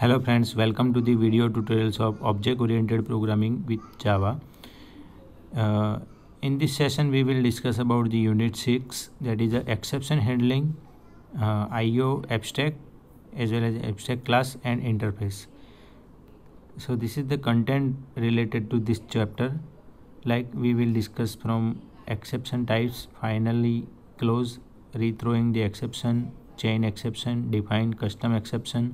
hello friends welcome to the video tutorials of object oriented programming with java uh, in this session we will discuss about the unit 6 that is the exception handling uh, io abstract as well as abstract class and interface so this is the content related to this chapter like we will discuss from exception types finally close rethrowing the exception chain exception define custom exception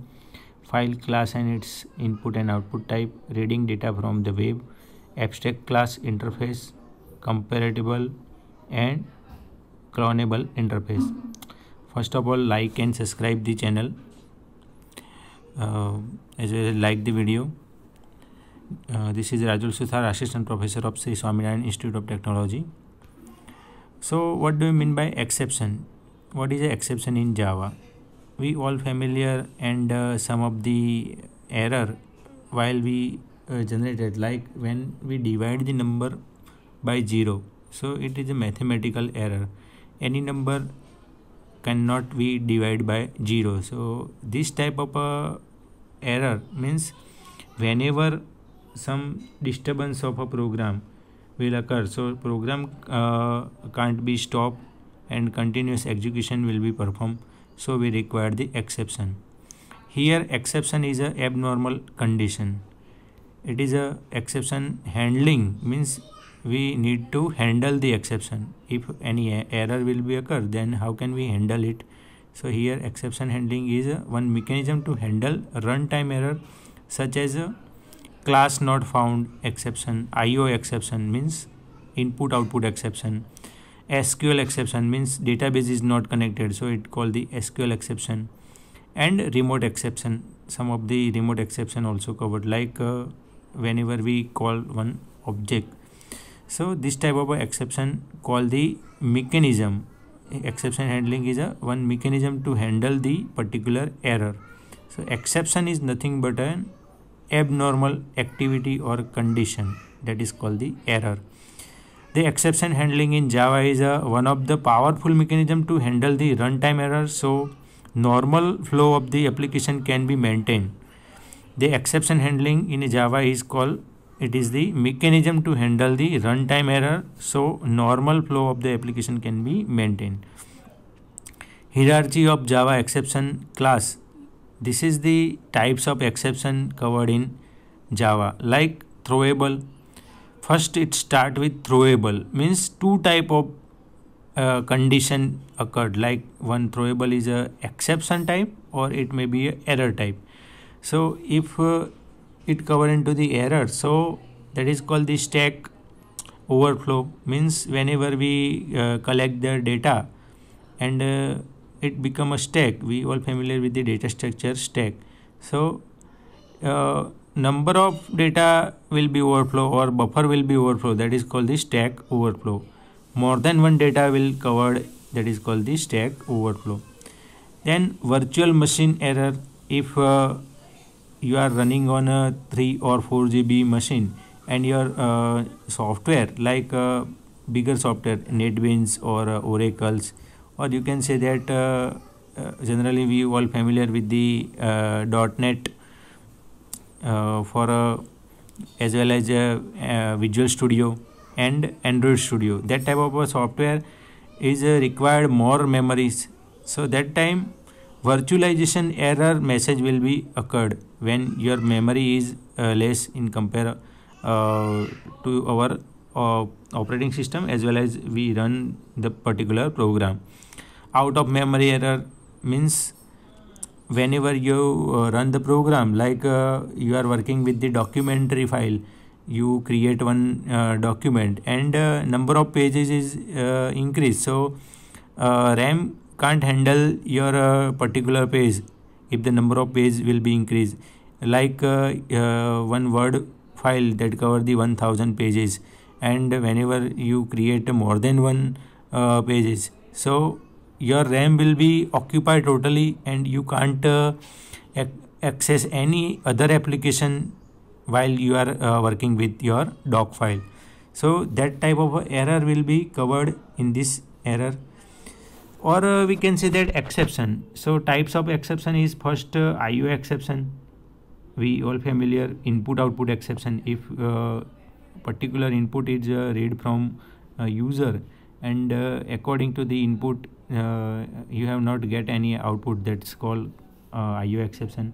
file class and its input and output type, reading data from the web, abstract class interface, comparable and clonable interface. First of all, like and subscribe the channel uh, as well as like the video. Uh, this is Rajul Suthar, Assistant Professor of Sri Swaminarayan Institute of Technology. So what do you mean by exception? What is an exception in Java? we all familiar and uh, some of the error while we uh, generated like when we divide the number by 0 so it is a mathematical error any number cannot be divided by 0 so this type of uh, error means whenever some disturbance of a program will occur so program uh, can't be stopped and continuous execution will be performed so we require the exception here exception is a abnormal condition it is a exception handling means we need to handle the exception if any error will be occur then how can we handle it so here exception handling is one mechanism to handle runtime error such as class not found exception io exception means input output exception SQL exception means database is not connected so it called the SQL exception and remote exception some of the remote exception also covered like uh, whenever we call one object so this type of exception called the mechanism exception handling is a one mechanism to handle the particular error so exception is nothing but an abnormal activity or condition that is called the error the exception handling in Java is a, uh, one of the powerful mechanism to handle the runtime errors so normal flow of the application can be maintained. The exception handling in Java is called it is the mechanism to handle the runtime error so normal flow of the application can be maintained. Hierarchy of Java exception class this is the types of exception covered in Java like throwable first it start with throwable means two type of uh, condition occurred like one throwable is a exception type or it may be a error type so if uh, it cover into the error so that is called the stack overflow means whenever we uh, collect the data and uh, it become a stack we all familiar with the data structure stack so uh, number of data will be overflow or buffer will be overflow that is called the stack overflow more than one data will covered that is called the stack overflow then virtual machine error if uh, you are running on a 3 or 4 GB machine and your uh, software like uh, bigger software NetBeans or uh, Oracle's or you can say that uh, uh, generally we all familiar with the uh, .NET uh, for as well as Visual Studio and Android Studio. That type of software is uh, required more memories. So that time virtualization error message will be occurred when your memory is uh, less in compare uh, to our uh, operating system as well as we run the particular program. Out of memory error means whenever you uh, run the program like uh, you are working with the documentary file you create one uh, document and uh, number of pages is uh, increased so uh, ram can't handle your particular page if the number of pages will be increased like one word file that cover the 1000 pages and whenever you create more than one pages so your RAM will be occupied totally and you can't uh, access any other application while you are uh, working with your doc file. So that type of error will be covered in this error or uh, we can say that exception. So types of exception is first uh, IO exception. We all familiar input output exception if uh, particular input is uh, read from user and according to the input uh, you have not get any output that's called uh, IO exception.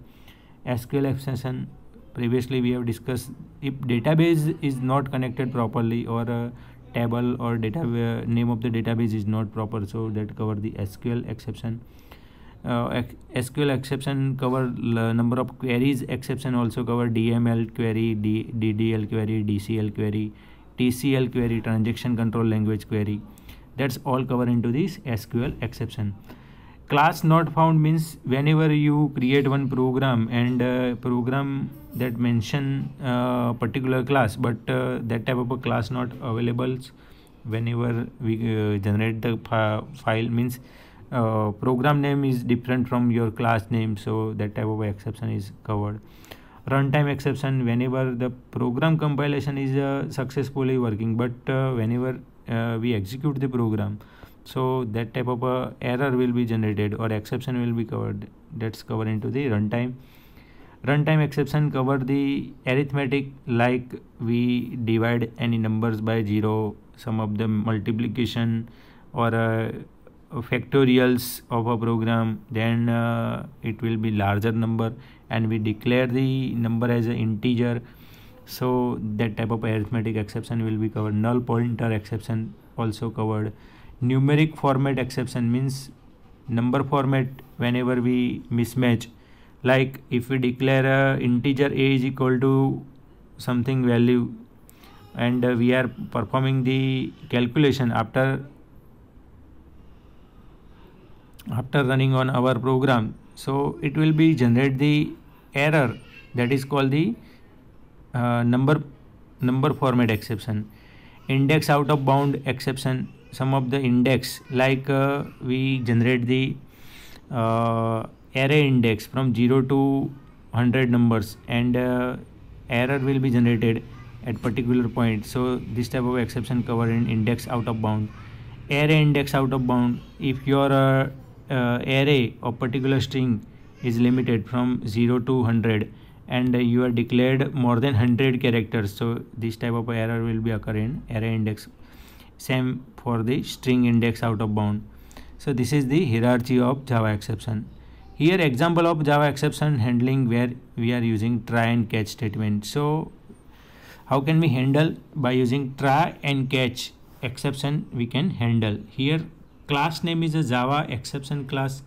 SQL exception previously we have discussed if database is not connected properly or a table or data uh, name of the database is not proper so that cover the SQL exception. Uh, SQL exception cover number of queries exception also cover DML query, D DDL query, DCL query, TCL query, transaction control language query that's all covered into this sql exception class not found means whenever you create one program and uh, program that mention uh, particular class but uh, that type of a class not available whenever we uh, generate the file means uh, program name is different from your class name so that type of exception is covered runtime exception whenever the program compilation is uh, successfully working but whenever uh, we execute the program so that type of a error will be generated or exception will be covered that's covered into the runtime runtime exception cover the arithmetic like we divide any numbers by zero some of the multiplication or uh, factorials of a program then uh, it will be larger number and we declare the number as an integer so that type of arithmetic exception will be covered null pointer exception also covered numeric format exception means number format whenever we mismatch like if we declare a integer a is equal to something value and uh, we are performing the calculation after after running on our program so it will be generate the error that is called the uh, number number format exception index out of bound exception some of the index like uh, we generate the uh, array index from 0 to 100 numbers and uh, error will be generated at particular point so this type of exception covered in index out of bound array index out of bound if your uh, array or particular string is limited from 0 to 100 and you are declared more than 100 characters so this type of error will be occur in index same for the string index out of bound so this is the hierarchy of java exception here example of java exception handling where we are using try and catch statement so how can we handle by using try and catch exception we can handle here class name is a java exception class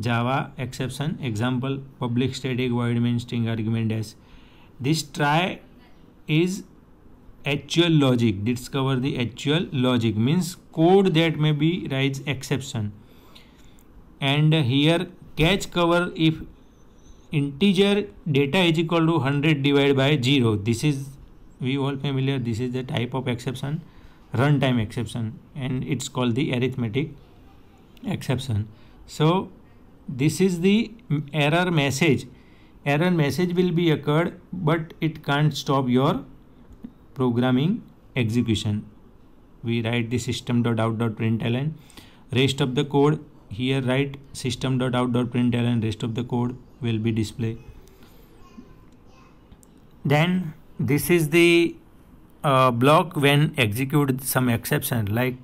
Java exception example public static void main string argument as this try is actual logic discover the actual logic means code that may be raise exception and here catch cover if integer data is equal to 100 divided by 0 this is we all familiar this is the type of exception runtime exception and it's called the arithmetic exception so this is the error message error message will be occurred but it can't stop your programming execution we write the system.out.println rest of the code here write system.out.println rest of the code will be displayed then this is the uh, block when execute some exception like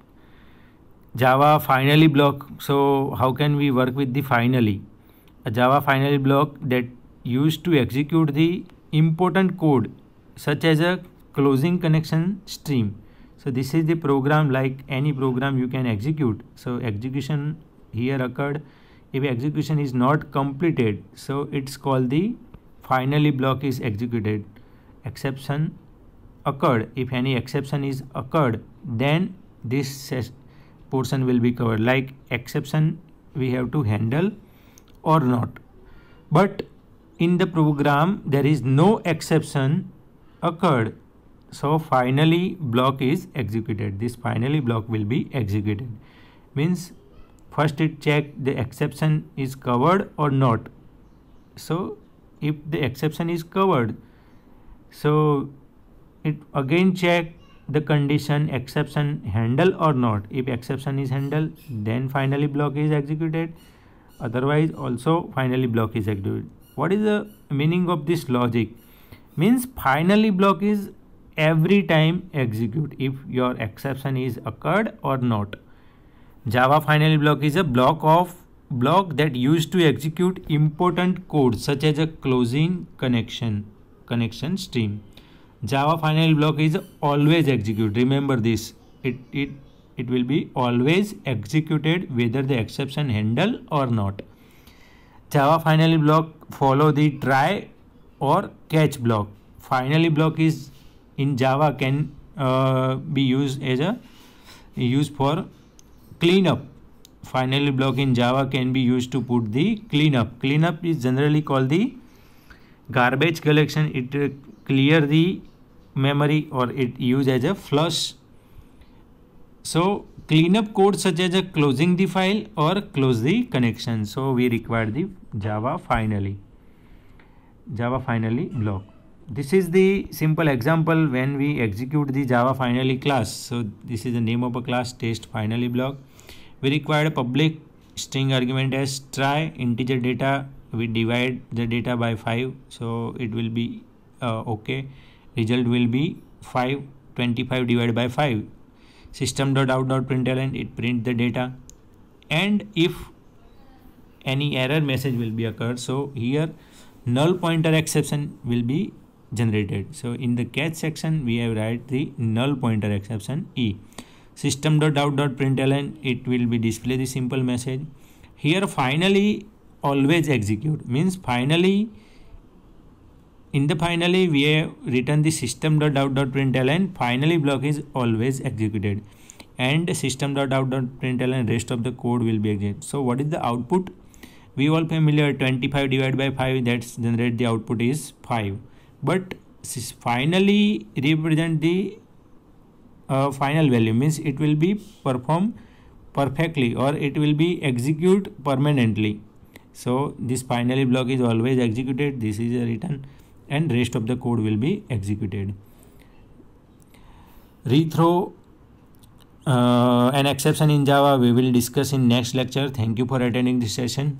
Java finally block. So how can we work with the finally? A Java finally block that used to execute the important code such as a closing connection stream. So this is the program like any program you can execute. So execution here occurred. If execution is not completed, so it's called the finally block is executed. Exception occurred. If any exception is occurred, then this portion will be covered like exception we have to handle or not but in the program there is no exception occurred so finally block is executed this finally block will be executed means first it check the exception is covered or not so if the exception is covered so it again check the condition exception handle or not if exception is handled then finally block is executed otherwise also finally block is executed what is the meaning of this logic means finally block is every time execute if your exception is occurred or not java finally block is a block of block that used to execute important code such as a closing connection connection stream java final block is always executed remember this it it it will be always executed whether the exception handle or not java finally block follow the try or catch block finally block is in java can uh, be used as a used for cleanup finally block in java can be used to put the cleanup cleanup is generally called the garbage collection it uh, clear the memory or it used as a flush. So cleanup code such as a closing the file or close the connection. So we require the Java finally. Java finally block. This is the simple example when we execute the Java finally class. So this is the name of a class test finally block. We require a public string argument as try integer data. We divide the data by 5. So it will be uh, okay result will be 525 divided by 5 System dot dot out println it print the data and if any error message will be occurred so here null pointer exception will be generated so in the catch section we have write the null pointer exception e System dot dot out println it will be display the simple message here finally always execute means finally in the finally, we have written the println Finally block is always executed and println rest of the code will be executed. So what is the output? We all familiar 25 divided by 5 that's generate the output is 5. But finally represent the uh, final value means it will be perform perfectly or it will be execute permanently. So this finally block is always executed. This is a written and rest of the code will be executed rethrow uh, an exception in java we will discuss in next lecture thank you for attending this session